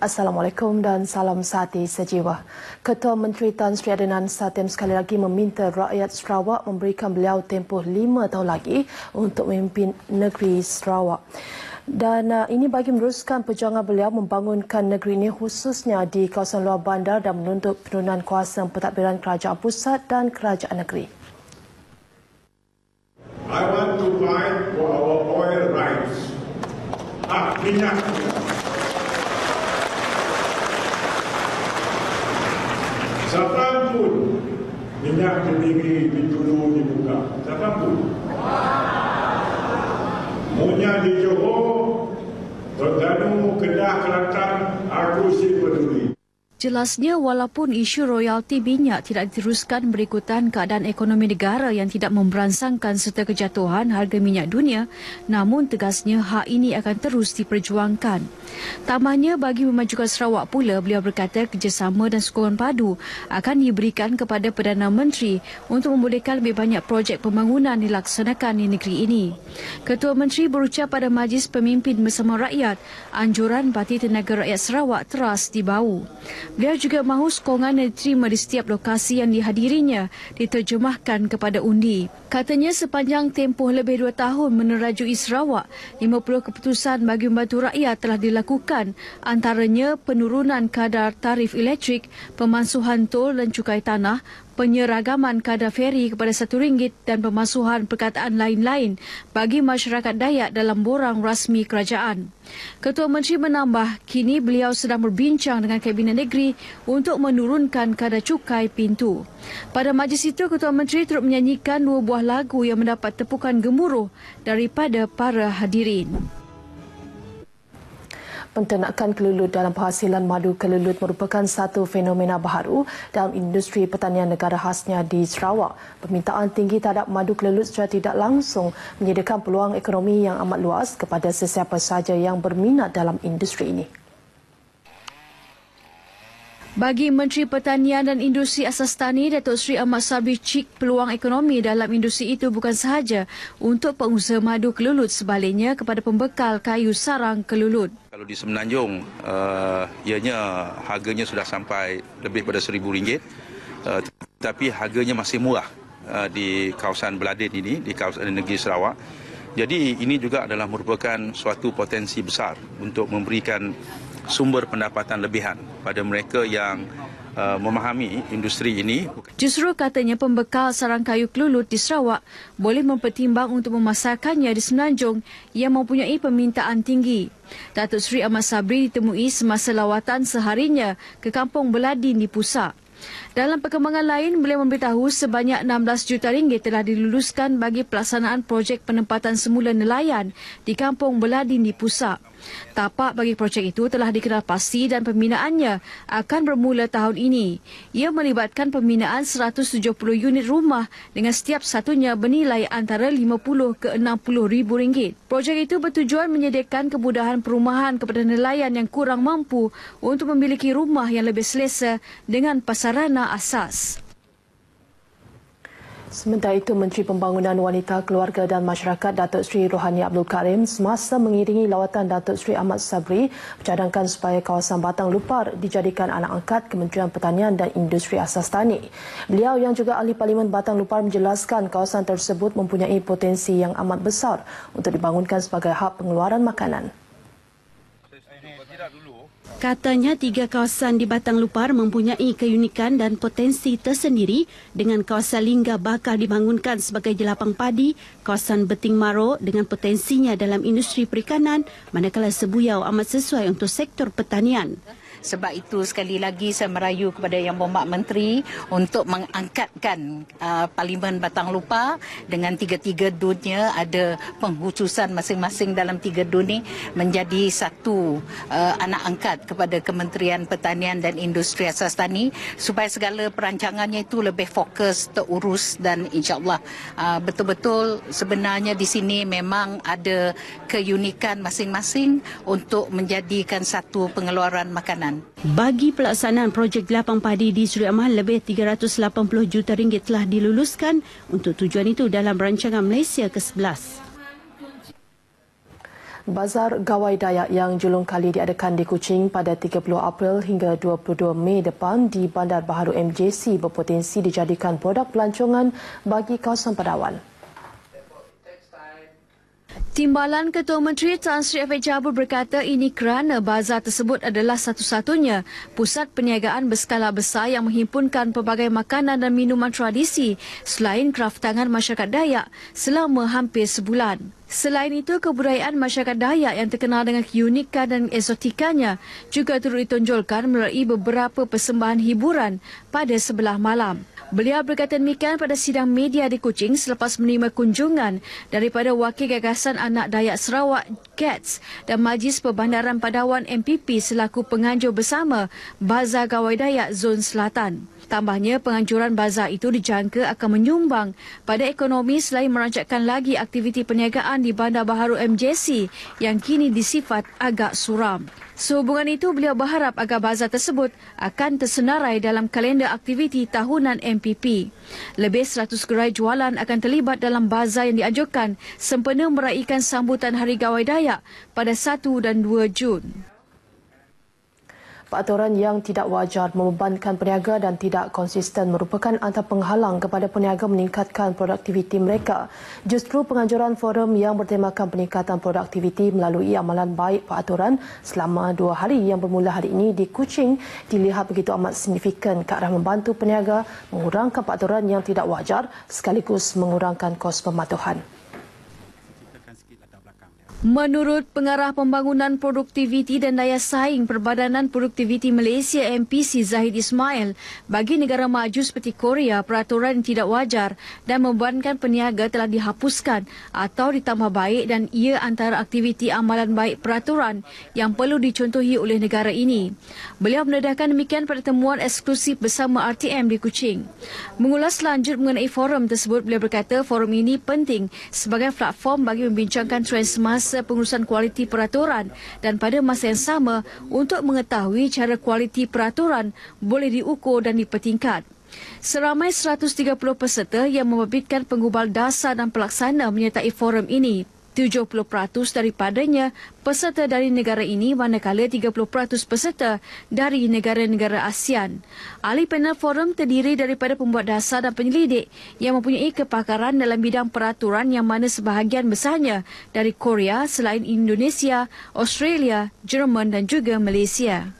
Assalamualaikum dan salam sati sejiwa. Ketua Menteri Tan Sri Adnan Satim sekali lagi meminta rakyat Sarawak memberikan beliau tempoh lima tahun lagi untuk memimpin negeri Sarawak. Dan uh, ini bagi meneruskan perjuangan beliau membangunkan negeri ini khususnya di kawasan luar bandar dan menuntut penurunan kuasa pentadbiran kerajaan pusat dan kerajaan negeri. I want to fight for our oil rights. Hak minyak minyak sendiri dicuru dibuka. Datang tu. Munya di Johor, berdanu kedah kelantan Jelasnya walaupun isu royalti minyak tidak diteruskan berikutan keadaan ekonomi negara yang tidak memberansangkan serta kejatuhan harga minyak dunia, namun tegasnya hak ini akan terus diperjuangkan. Tambahnya bagi memajukan Sarawak pula, beliau berkata kerjasama dan sokongan padu akan diberikan kepada Perdana Menteri untuk membolehkan lebih banyak projek pembangunan dilaksanakan di negeri ini. Ketua Menteri berucap pada Majlis Pemimpin Bersama Rakyat, anjuran Parti Tenaga Rakyat Sarawak teras dibau. Beliau juga mahu sokongan yang diterima di setiap lokasi yang dihadirinya diterjemahkan kepada undi. Katanya sepanjang tempoh lebih dua tahun menerajui Sarawak, 50 keputusan bagi membantu rakyat telah dilakukan antaranya penurunan kadar tarif elektrik, pemansuhan tol dan cukai tanah, penyeragaman kadar feri kepada satu ringgit dan pemasuhan perkataan lain-lain bagi masyarakat Dayak dalam borang rasmi kerajaan. Ketua Menteri menambah kini beliau sedang berbincang dengan Kabinet Negeri untuk menurunkan kadar cukai pintu. Pada majlis itu, Ketua Menteri turut menyanyikan dua buah lagu yang mendapat tepukan gemuruh daripada para hadirin. Penternakan kelulut dalam penghasilan madu kelulut merupakan satu fenomena baharu dalam industri pertanian negara khasnya di Sarawak. Permintaan tinggi terhadap madu kelulut secara tidak langsung menyediakan peluang ekonomi yang amat luas kepada sesiapa sahaja yang berminat dalam industri ini. Bagi Menteri Pertanian dan Industri Asas Tani, Datuk Sri Ahmad Sabri Cik, peluang ekonomi dalam industri itu bukan sahaja untuk pengusaha madu kelulut sebaliknya kepada pembekal kayu sarang kelulut. Kalau di Semenanjung, uh, ianya harganya sudah sampai lebih pada RM1,000. Uh, tapi harganya masih murah uh, di kawasan Beladin ini, di kawasan negeri Sarawak. Jadi ini juga adalah merupakan suatu potensi besar untuk memberikan sumber pendapatan lebihan pada mereka yang uh, memahami industri ini. Justru katanya pembekal sarang kayu kelulut di Sarawak boleh mempertimbang untuk memasarkannya di Semenanjung yang mempunyai permintaan tinggi. Datuk Seri Ahmad Sabri ditemui semasa lawatan seharinya ke kampung Beladin di Pusat. Dalam perkembangan lain, beliau memberitahu sebanyak 16 juta ringgit telah diluluskan bagi pelaksanaan projek penempatan semula nelayan di Kampung Beladin di Pusak. Tapak bagi projek itu telah dikenal pasti dan pembinaannya akan bermula tahun ini. Ia melibatkan pembinaan 170 unit rumah dengan setiap satunya bernilai antara 50 ke 60 ribu ringgit. Projek itu bertujuan menyediakan kemudahan perumahan kepada nelayan yang kurang mampu untuk memiliki rumah yang lebih selesa dengan pasaran Pembina Asas. Sementara itu, Menteri Pembangunan Wanita, Keluarga dan Masyarakat Datuk Seri Rohani Abdul Karim semasa mengiringi lawatan Datuk Seri Ahmad Sabri mencadangkan supaya kawasan Batang Lupar dijadikan anak angkat Kementerian Pertanian dan Industri Asas Tani. Beliau yang juga ahli Parlimen Batang Lupar menjelaskan kawasan tersebut mempunyai potensi yang amat besar untuk dibangunkan sebagai hub pengeluaran makanan. Katanya tiga kawasan di Batang Lupar mempunyai keunikan dan potensi tersendiri dengan kawasan Lingga bakal dibangunkan sebagai jelapang padi, kawasan Beting Maro dengan potensinya dalam industri perikanan manakala sebuyau amat sesuai untuk sektor pertanian. Sebab itu sekali lagi saya merayu kepada Yang Berhormat Menteri untuk mengangkatkan uh, Parlimen Batang Lupa dengan tiga-tiga dunia ada penghususan masing-masing dalam tiga dunia menjadi satu uh, anak angkat kepada Kementerian Pertanian dan Industri Asas Tani supaya segala perancangannya itu lebih fokus terurus dan insyaAllah uh, betul-betul sebenarnya di sini memang ada keunikan masing-masing untuk menjadikan satu pengeluaran makanan. Kelantan. Bagi pelaksanaan projek lapang padi di Sri Aman, lebih 380 juta ringgit telah diluluskan untuk tujuan itu dalam rancangan Malaysia ke-11. Bazar Gawai Dayak yang julung kali diadakan di Kuching pada 30 April hingga 22 Mei depan di Bandar Baharu MJC berpotensi dijadikan produk pelancongan bagi kawasan padawan. Timbalan Ketua Menteri Tan Sri Efek Jabur berkata ini kerana bazar tersebut adalah satu-satunya pusat perniagaan berskala besar yang menghimpunkan pelbagai makanan dan minuman tradisi selain kraftangan masyarakat Dayak selama hampir sebulan. Selain itu, kebudayaan masyarakat Dayak yang terkenal dengan keunikan dan eksotikanya juga turut ditonjolkan melalui beberapa persembahan hiburan pada sebelah malam. Beliau berkata demikian pada sidang media di Kuching selepas menerima kunjungan daripada Wakil Gagasan Anak Dayak Sarawak, GATS dan Majlis Perbandaran Padawan MPP selaku penganjur bersama Bazar Gawai Dayak Zon Selatan. Tambahnya, penganjuran bazar itu dijangka akan menyumbang pada ekonomi selain merancatkan lagi aktiviti perniagaan di Bandar Baharu MJC yang kini disifat agak suram. Sehubungan itu, beliau berharap agar bazar tersebut akan tersenarai dalam kalender aktiviti tahunan MPP. Lebih 100 gerai jualan akan terlibat dalam bazar yang dianjurkan sempena meraihkan sambutan Hari Gawai Dayak pada 1 dan 2 Jun. Peraturan yang tidak wajar membebankan peniaga dan tidak konsisten merupakan antara penghalang kepada peniaga meningkatkan produktiviti mereka. Justru penganjuran forum yang bertemakan peningkatan produktiviti melalui amalan baik peraturan selama dua hari yang bermula hari ini di Kuching dilihat begitu amat signifikan ke arah membantu peniaga mengurangkan peraturan yang tidak wajar sekaligus mengurangkan kos pematuhan. Menurut pengarah pembangunan produktiviti dan daya saing Perbadanan Produktiviti Malaysia MPC Zahid Ismail, bagi negara maju seperti Korea, peraturan yang tidak wajar dan membebankan peniaga telah dihapuskan atau ditambah baik dan ia antara aktiviti amalan baik peraturan yang perlu dicontohi oleh negara ini. Beliau mendedahkan demikian pada temuan eksklusif bersama RTM di Kuching. Mengulas lanjut mengenai forum tersebut, beliau berkata forum ini penting sebagai platform bagi membincangkan trend semasa jasa pengurusan kualiti peraturan dan pada masa yang sama untuk mengetahui cara kualiti peraturan boleh diukur dan dipertingkat. Seramai 130 peserta yang membabitkan pengubal dasar dan pelaksana menyertai forum ini 70% daripadanya peserta dari negara ini manakala 30% peserta dari negara-negara ASEAN. Ahli panel forum terdiri daripada pembuat dasar dan penyelidik yang mempunyai kepakaran dalam bidang peraturan yang mana sebahagian besarnya dari Korea selain Indonesia, Australia, Jerman dan juga Malaysia.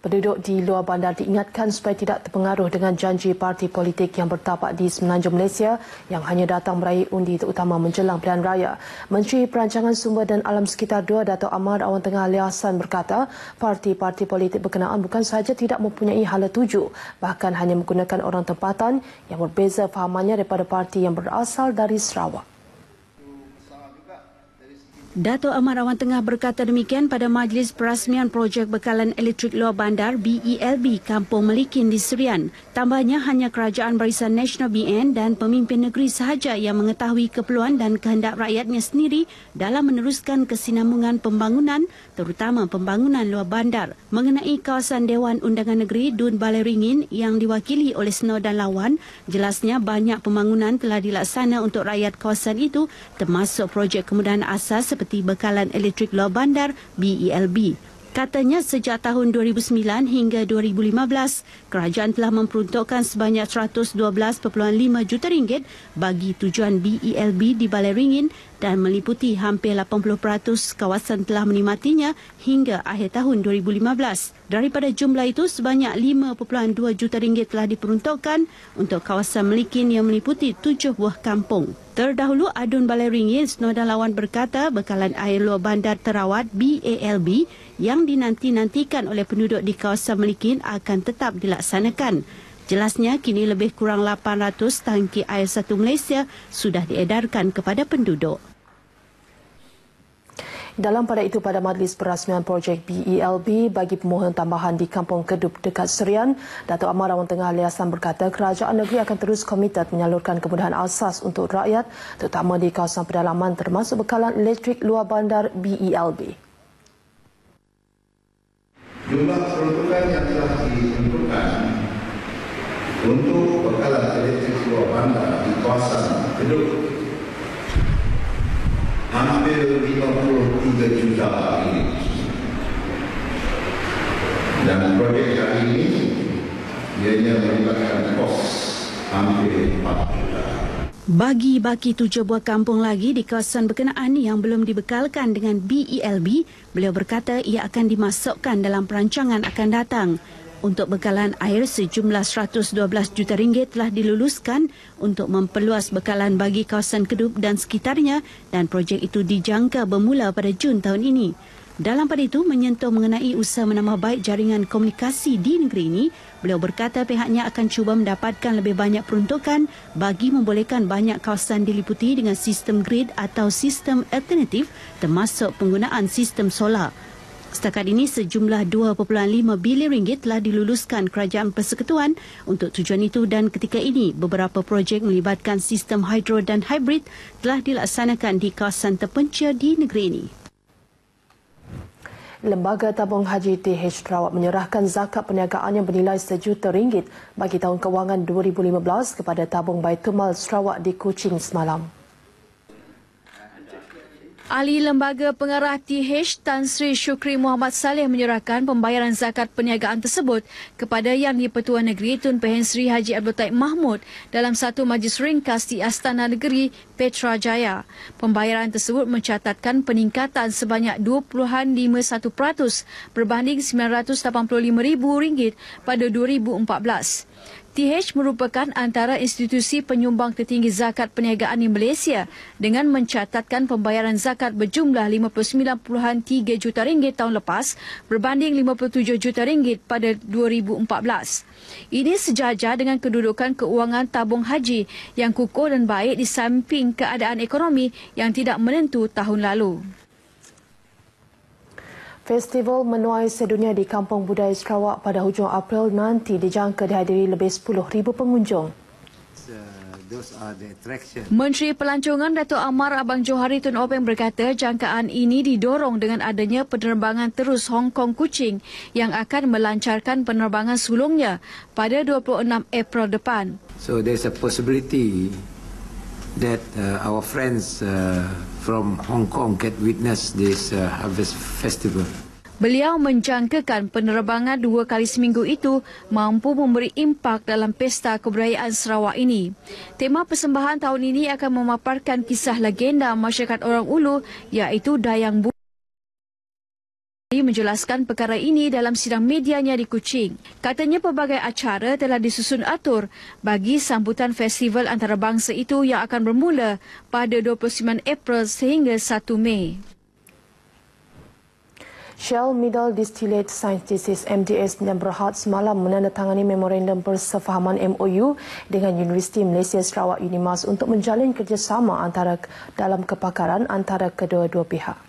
Penduduk di luar bandar diingatkan supaya tidak terpengaruh dengan janji parti politik yang bertapak di Semenanjung Malaysia yang hanya datang meraih undi terutama menjelang pilihan raya. Menteri Perancangan Sumber dan Alam Sekitar 2 Dato Amar Awang Tengah Ali Hassan berkata, parti-parti politik berkenaan bukan sahaja tidak mempunyai hala tuju, bahkan hanya menggunakan orang tempatan yang berbeza fahamannya daripada parti yang berasal dari Sarawak. Dato Ahmad Awan Tengah berkata demikian pada Majlis Perasmian Projek Bekalan Elektrik Luar Bandar BELB e Kampung Melikin di Serian. Tambahnya hanya Kerajaan Barisan Nasional BN dan pemimpin negeri sahaja yang mengetahui keperluan dan kehendak rakyatnya sendiri dalam meneruskan kesinambungan pembangunan terutama pembangunan luar bandar. Mengenai kawasan Dewan Undangan Negeri Dun Balai Ringin yang diwakili oleh Snow dan Lawan, jelasnya banyak pembangunan telah dilaksana untuk rakyat kawasan itu termasuk projek kemudahan asas seperti bekalan elektrik luar bandar BELB e Katanya sejak tahun 2009 hingga 2015, kerajaan telah memperuntukkan sebanyak 112.5 juta ringgit bagi tujuan BELB e di Balai Ringin dan meliputi hampir 80% kawasan telah menikmatinya hingga akhir tahun 2015. Daripada jumlah itu, sebanyak 5.2 juta ringgit telah diperuntukkan untuk kawasan Melikin yang meliputi tujuh buah kampung. Terdahulu, Adun Balai Ringin, Senodan Lawan berkata bekalan air luar bandar terawat BALB e yang dinanti-nantikan oleh penduduk di kawasan Melikin akan tetap dilaksanakan. Jelasnya kini lebih kurang 800 tangki air satu Malaysia sudah diedarkan kepada penduduk. Dalam pada itu pada majlis perasmian projek BELB e bagi pemohon tambahan di Kampung Kedup dekat Serian, Datuk Amar Rawan Tengah Aliasan berkata kerajaan negeri akan terus komited menyalurkan kemudahan asas untuk rakyat terutama di kawasan pedalaman termasuk bekalan elektrik luar bandar BELB. E jumlah peruntukan yang telah ditentukan untuk bekalan elektrik sebuah bandar di kawasan Kedut hampir 53 juta ini dan projek kali ini ianya melibatkan kos hampir 4 juta bagi-bagi tujuh buah kampung lagi di kawasan berkenaan yang belum dibekalkan dengan BELB, e beliau berkata ia akan dimasukkan dalam perancangan akan datang. Untuk bekalan air sejumlah 112 juta ringgit telah diluluskan untuk memperluas bekalan bagi kawasan Kedup dan sekitarnya dan projek itu dijangka bermula pada Jun tahun ini. Dalam pada itu menyentuh mengenai usaha menambah baik jaringan komunikasi di negeri ini, Beliau berkata pihaknya akan cuba mendapatkan lebih banyak peruntukan bagi membolehkan banyak kawasan diliputi dengan sistem grid atau sistem alternatif termasuk penggunaan sistem solar. Setakat ini sejumlah 2.5 bilion ringgit telah diluluskan kerajaan persekutuan untuk tujuan itu dan ketika ini beberapa projek melibatkan sistem hidro dan hybrid telah dilaksanakan di kawasan terpencil di negeri ini. Lembaga Tabung Haji TH Sarawak menyerahkan zakat perniagaan yang bernilai sejuta ringgit bagi tahun kewangan 2015 kepada Tabung Baitul Mal Sarawak di Kuching semalam. Ahli Lembaga Pengarah TH Tan Sri Shukri Muhammad Saleh menyerahkan pembayaran zakat perniagaan tersebut kepada Yang di-Pertuan Negeri Tun Pahen Sri Haji Abdul Taib Mahmud dalam satu majlis ringkas di Astana Negeri Petra Jaya. Pembayaran tersebut mencatatkan peningkatan sebanyak 25.1% berbanding RM985,000 pada 2014. TH merupakan antara institusi penyumbang tertinggi zakat perniagaan di Malaysia dengan mencatatkan pembayaran zakat berjumlah 59.3 juta ringgit tahun lepas berbanding 57 juta ringgit pada 2014. Ini sejajar dengan kedudukan keuangan tabung haji yang kukuh dan baik di samping keadaan ekonomi yang tidak menentu tahun lalu. Festival menuai sedunia di Kampung Budaya Sarawak pada hujung April nanti dijangka dihadiri lebih 10,000 pengunjung. Menteri Pelancongan Datuk Amar Abang Johari Tun Openg berkata jangkaan ini didorong dengan adanya penerbangan terus Hong Kong Kuching yang akan melancarkan penerbangan sulungnya pada 26 April depan. So there's a possibility that uh, our friends uh, from Hong Kong get witness this uh, harvest festival. Beliau menjangkakan penerbangan dua kali seminggu itu mampu memberi impak dalam pesta keberayaan Sarawak ini. Tema persembahan tahun ini akan memaparkan kisah legenda masyarakat orang Ulu iaitu Dayang Bu menjelaskan perkara ini dalam sidang medianya di Kuching. Katanya pelbagai acara telah disusun atur bagi sambutan festival antarabangsa itu yang akan bermula pada 29 April sehingga 1 Mei. Shell Middle Distillate Sciences MDS dan Berhad semalam menandatangani memorandum persefahaman MOU dengan Universiti Malaysia Sarawak Unimas untuk menjalin kerjasama antara dalam kepakaran antara kedua-dua pihak.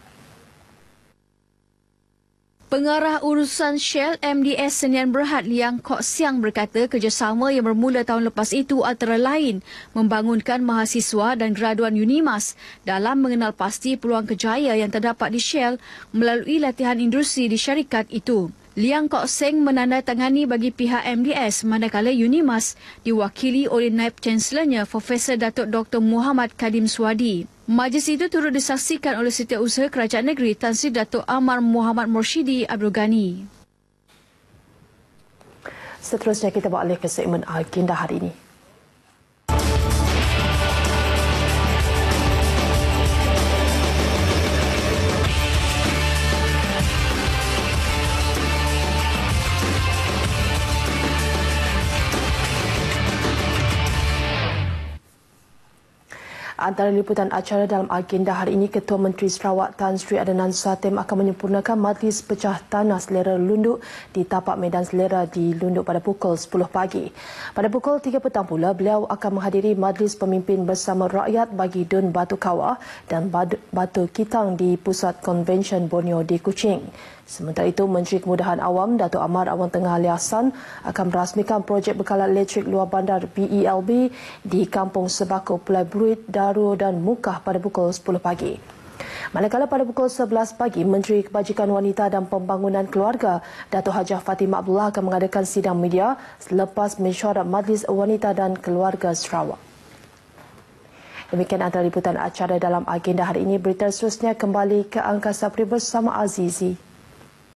Pengarah urusan Shell MDS Senian Berhad Liang Kok Siang berkata kerjasama yang bermula tahun lepas itu antara lain membangunkan mahasiswa dan graduan UNIMAS dalam mengenal pasti peluang kejayaan yang terdapat di Shell melalui latihan industri di syarikat itu. Liang Kok Seng menandatangani bagi pihak MDS manakala Unimas diwakili oleh Naib Chancellornya Profesor Datuk Dr. Muhammad Kadim Swadi. Majlis itu turut disaksikan oleh Setiausaha Kerajaan Negeri Tan Sri Datuk Amar Muhammad Morshidi Abdul Ghani. Seterusnya kita beralih ke segmen agenda hari ini. Antara liputan acara dalam agenda hari ini, Ketua Menteri Sarawak Tan Sri Adnan Satem akan menyempurnakan majlis pecah tanah selera lunduk di tapak medan selera di lunduk pada pukul 10 pagi. Pada pukul 3 petang pula, beliau akan menghadiri majlis pemimpin bersama rakyat bagi Dun Batu Kawah dan Batu Kitang di pusat konvensyen Borneo di Kuching. Sementara itu, Menteri Kemudahan Awam Datuk Amar Awan Tengah Ali Hassan akan merasmikan projek bekalan elektrik luar bandar BELB e di Kampung Sebako Pulai Bruit, Daru dan Mukah pada pukul 10 pagi. Manakala pada pukul 11 pagi, Menteri Kebajikan Wanita dan Pembangunan Keluarga Datuk Hajah Fatimah Abdullah akan mengadakan sidang media selepas mesyuarat Majlis Wanita dan Keluarga Sarawak. Demikian antara liputan acara dalam agenda hari ini. Berita seterusnya kembali ke Angkasa pribadi Pribersama Azizi.